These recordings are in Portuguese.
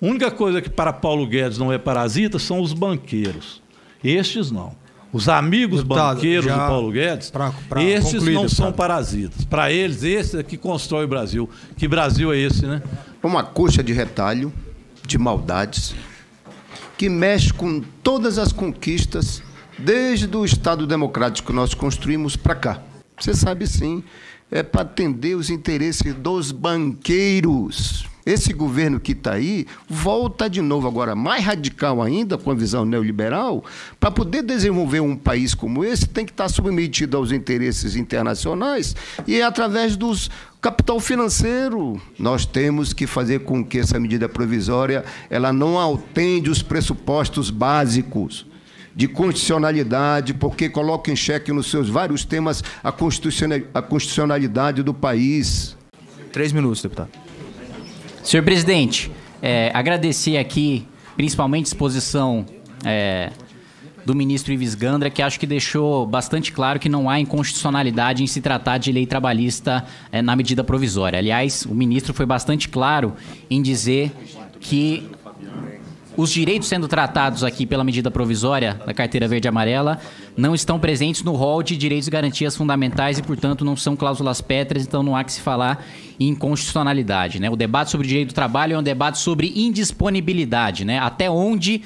A única coisa que para Paulo Guedes não é parasita são os banqueiros. Estes não. Os amigos Deputado, banqueiros do Paulo Guedes, pra, pra esses concluir, não são parasitas. Para eles, esse é que constrói o Brasil. Que Brasil é esse, né? É uma coxa de retalho, de maldades, que mexe com todas as conquistas desde o Estado Democrático que nós construímos para cá. Você sabe sim, é para atender os interesses dos banqueiros. Esse governo que está aí volta de novo, agora mais radical ainda, com a visão neoliberal, para poder desenvolver um país como esse, tem que estar tá submetido aos interesses internacionais e é através dos capital financeiro. Nós temos que fazer com que essa medida provisória ela não atende os pressupostos básicos de constitucionalidade, porque coloca em xeque nos seus vários temas a constitucionalidade do país. Três minutos, deputado. Senhor presidente, é, agradecer aqui, principalmente a exposição é, do ministro Ives Gandra, que acho que deixou bastante claro que não há inconstitucionalidade em se tratar de lei trabalhista é, na medida provisória. Aliás, o ministro foi bastante claro em dizer que os direitos sendo tratados aqui pela medida provisória da carteira verde e amarela não estão presentes no rol de direitos e garantias fundamentais e, portanto, não são cláusulas pétreas, então não há que se falar em inconstitucionalidade. Né? O debate sobre o direito do trabalho é um debate sobre indisponibilidade, né? até onde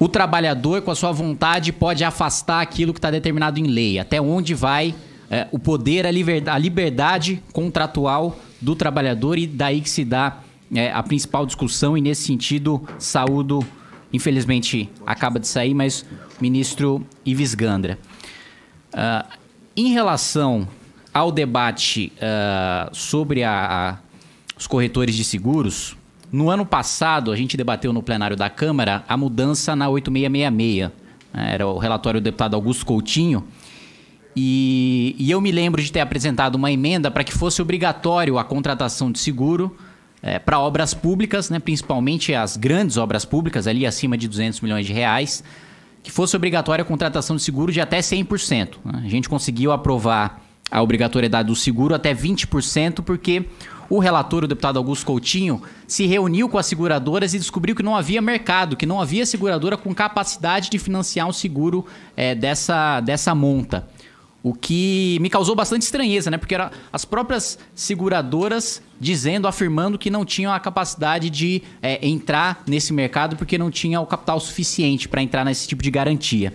o trabalhador, com a sua vontade, pode afastar aquilo que está determinado em lei, até onde vai é, o poder, a liberdade, a liberdade contratual do trabalhador e daí que se dá é, a principal discussão e nesse sentido saúdo, infelizmente acaba de sair, mas o ministro Ives Gandra. Uh, em relação ao debate uh, sobre a, a, os corretores de seguros, no ano passado a gente debateu no plenário da Câmara a mudança na 8666, né? era o relatório do deputado Augusto Coutinho, e, e eu me lembro de ter apresentado uma emenda para que fosse obrigatório a contratação de seguro é, para obras públicas, né, principalmente as grandes obras públicas, ali acima de 200 milhões de reais, que fosse obrigatória a contratação de seguro de até 100%. Né? A gente conseguiu aprovar a obrigatoriedade do seguro até 20%, porque o relator, o deputado Augusto Coutinho, se reuniu com as seguradoras e descobriu que não havia mercado, que não havia seguradora com capacidade de financiar um seguro é, dessa, dessa monta. O que me causou bastante estranheza, né? Porque eram as próprias seguradoras dizendo, afirmando que não tinham a capacidade de é, entrar nesse mercado porque não tinha o capital suficiente para entrar nesse tipo de garantia.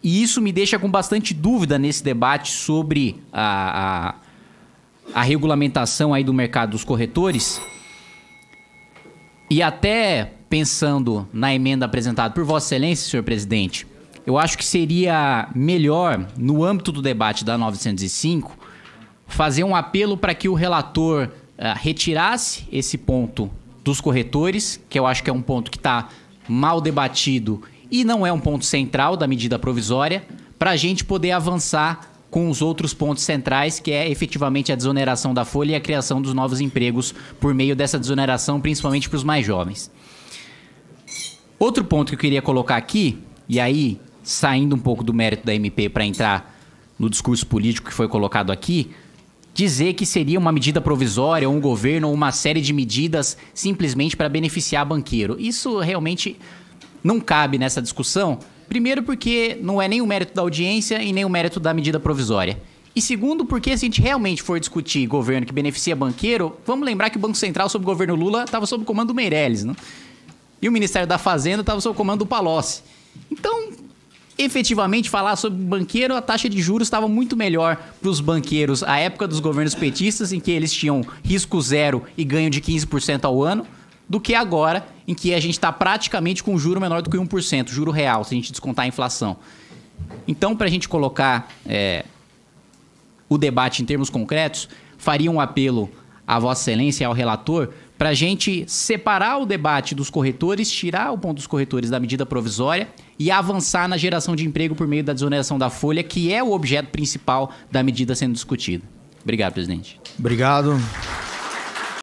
E isso me deixa com bastante dúvida nesse debate sobre a, a, a regulamentação aí do mercado dos corretores. E até pensando na emenda apresentada por Vossa Excelência, senhor presidente eu acho que seria melhor, no âmbito do debate da 905, fazer um apelo para que o relator uh, retirasse esse ponto dos corretores, que eu acho que é um ponto que está mal debatido e não é um ponto central da medida provisória, para a gente poder avançar com os outros pontos centrais, que é efetivamente a desoneração da folha e a criação dos novos empregos por meio dessa desoneração, principalmente para os mais jovens. Outro ponto que eu queria colocar aqui, e aí saindo um pouco do mérito da MP para entrar no discurso político que foi colocado aqui, dizer que seria uma medida provisória, um governo ou uma série de medidas simplesmente para beneficiar banqueiro. Isso realmente não cabe nessa discussão. Primeiro, porque não é nem o mérito da audiência e nem o mérito da medida provisória. E segundo, porque se a gente realmente for discutir governo que beneficia banqueiro, vamos lembrar que o Banco Central, sob o governo Lula, estava sob o comando do Meirelles, né? E o Ministério da Fazenda estava sob o comando do Palocci. Então, efetivamente falar sobre banqueiro, a taxa de juros estava muito melhor para os banqueiros à época dos governos petistas, em que eles tinham risco zero e ganho de 15% ao ano, do que agora, em que a gente está praticamente com um juro menor do que 1%, juro real, se a gente descontar a inflação. Então, para a gente colocar é, o debate em termos concretos, faria um apelo à Vossa Excelência e ao relator para a gente separar o debate dos corretores, tirar o ponto dos corretores da medida provisória e avançar na geração de emprego por meio da desoneração da folha, que é o objeto principal da medida sendo discutida. Obrigado, presidente. Obrigado.